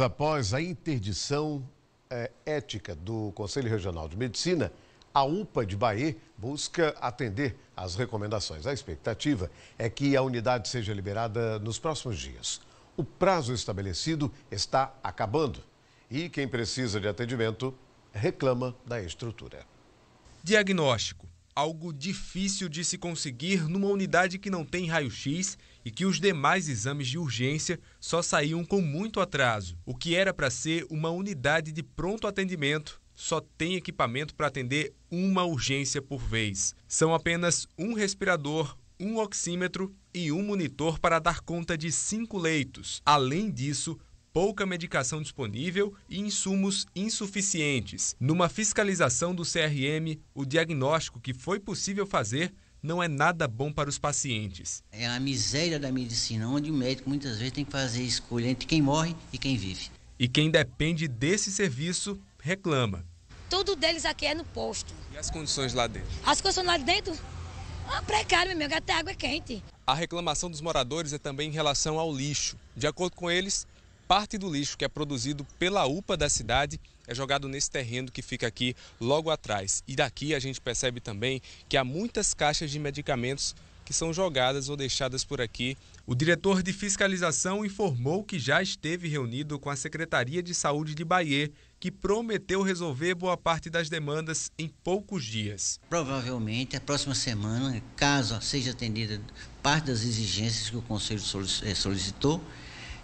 Após a interdição é, ética do Conselho Regional de Medicina, a UPA de Bahia busca atender às recomendações. A expectativa é que a unidade seja liberada nos próximos dias. O prazo estabelecido está acabando e quem precisa de atendimento reclama da estrutura. Diagnóstico, algo difícil de se conseguir numa unidade que não tem raio-x e que os demais exames de urgência só saíam com muito atraso. O que era para ser uma unidade de pronto atendimento só tem equipamento para atender uma urgência por vez. São apenas um respirador, um oxímetro e um monitor para dar conta de cinco leitos. Além disso, pouca medicação disponível e insumos insuficientes. Numa fiscalização do CRM, o diagnóstico que foi possível fazer não é nada bom para os pacientes. É a miséria da medicina, onde o médico muitas vezes tem que fazer escolha entre quem morre e quem vive. E quem depende desse serviço reclama. Tudo deles aqui é no posto. E as condições lá dentro? As condições lá dentro? Ah, precário, meu amigo, até água é quente. A reclamação dos moradores é também em relação ao lixo. De acordo com eles, Parte do lixo que é produzido pela UPA da cidade é jogado nesse terreno que fica aqui logo atrás. E daqui a gente percebe também que há muitas caixas de medicamentos que são jogadas ou deixadas por aqui. O diretor de fiscalização informou que já esteve reunido com a Secretaria de Saúde de Bahia, que prometeu resolver boa parte das demandas em poucos dias. Provavelmente, a próxima semana, caso seja atendida parte das exigências que o Conselho eh, solicitou,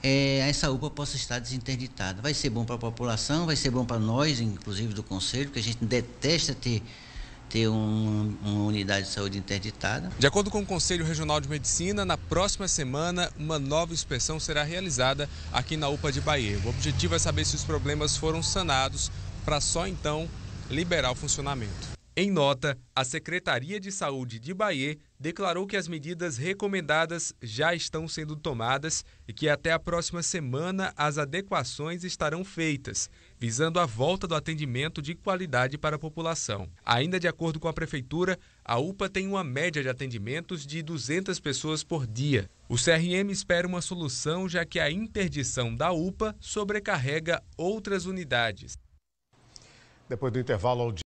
é, essa UPA possa estar desinterditada. Vai ser bom para a população, vai ser bom para nós, inclusive do Conselho, porque a gente detesta ter ter um, uma unidade de saúde interditada. De acordo com o Conselho Regional de Medicina, na próxima semana uma nova inspeção será realizada aqui na UPA de Bahia. O objetivo é saber se os problemas foram sanados para só então liberar o funcionamento. Em nota, a Secretaria de Saúde de Bahia declarou que as medidas recomendadas já estão sendo tomadas e que até a próxima semana as adequações estarão feitas, visando a volta do atendimento de qualidade para a população. Ainda de acordo com a Prefeitura, a UPA tem uma média de atendimentos de 200 pessoas por dia. O CRM espera uma solução, já que a interdição da UPA sobrecarrega outras unidades. Depois do intervalo,